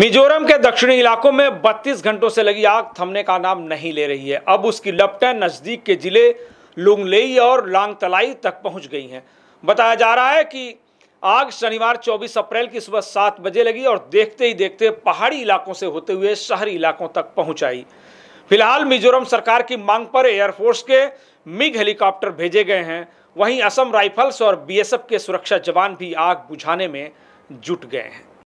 मिजोरम के दक्षिणी इलाकों में 32 घंटों से लगी आग थमने का नाम नहीं ले रही है अब उसकी लपटें नज़दीक के जिले लुंगलेई और लांगतलाई तक पहुंच गई हैं बताया जा रहा है कि आग शनिवार 24 अप्रैल की सुबह सात बजे लगी और देखते ही देखते पहाड़ी इलाकों से होते हुए शहरी इलाकों तक पहुँच आई फिलहाल मिजोरम सरकार की मांग पर एयरफोर्स के मिग हेलीकॉप्टर भेजे गए हैं वहीं असम राइफल्स और बीएसएफ के सुरक्षा जवान भी आग बुझाने में जुट गए हैं